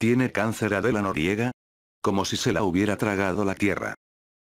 ¿Tiene cáncer Adela Noriega? Como si se la hubiera tragado la tierra.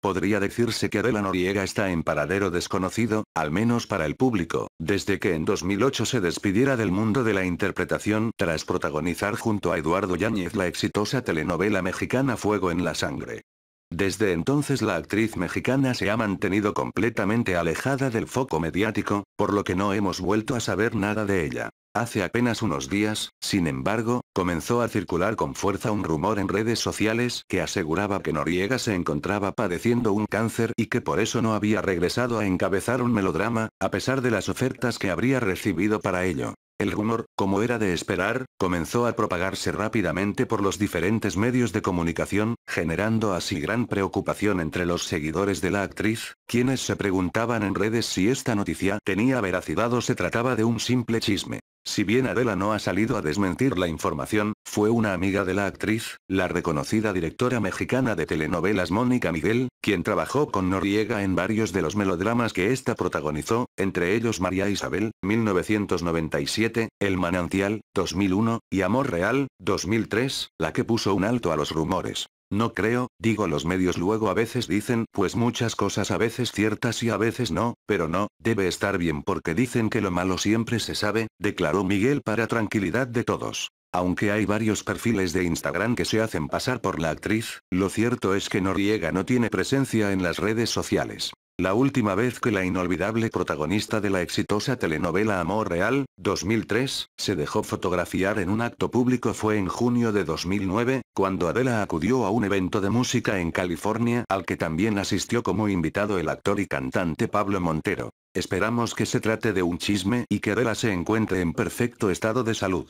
Podría decirse que Adela Noriega está en paradero desconocido, al menos para el público, desde que en 2008 se despidiera del mundo de la interpretación tras protagonizar junto a Eduardo Yáñez la exitosa telenovela mexicana Fuego en la Sangre. Desde entonces la actriz mexicana se ha mantenido completamente alejada del foco mediático, por lo que no hemos vuelto a saber nada de ella. Hace apenas unos días, sin embargo, comenzó a circular con fuerza un rumor en redes sociales que aseguraba que Noriega se encontraba padeciendo un cáncer y que por eso no había regresado a encabezar un melodrama, a pesar de las ofertas que habría recibido para ello. El rumor, como era de esperar, comenzó a propagarse rápidamente por los diferentes medios de comunicación, generando así gran preocupación entre los seguidores de la actriz, quienes se preguntaban en redes si esta noticia tenía veracidad o se trataba de un simple chisme. Si bien Adela no ha salido a desmentir la información, fue una amiga de la actriz, la reconocida directora mexicana de telenovelas Mónica Miguel, quien trabajó con Noriega en varios de los melodramas que ésta protagonizó, entre ellos María Isabel, 1997, El Manantial, 2001, y Amor Real, 2003, la que puso un alto a los rumores. No creo, digo los medios luego a veces dicen pues muchas cosas a veces ciertas y a veces no, pero no, debe estar bien porque dicen que lo malo siempre se sabe, declaró Miguel para tranquilidad de todos. Aunque hay varios perfiles de Instagram que se hacen pasar por la actriz, lo cierto es que Noriega no tiene presencia en las redes sociales. La última vez que la inolvidable protagonista de la exitosa telenovela Amor Real, 2003, se dejó fotografiar en un acto público fue en junio de 2009, cuando Adela acudió a un evento de música en California al que también asistió como invitado el actor y cantante Pablo Montero. Esperamos que se trate de un chisme y que Adela se encuentre en perfecto estado de salud.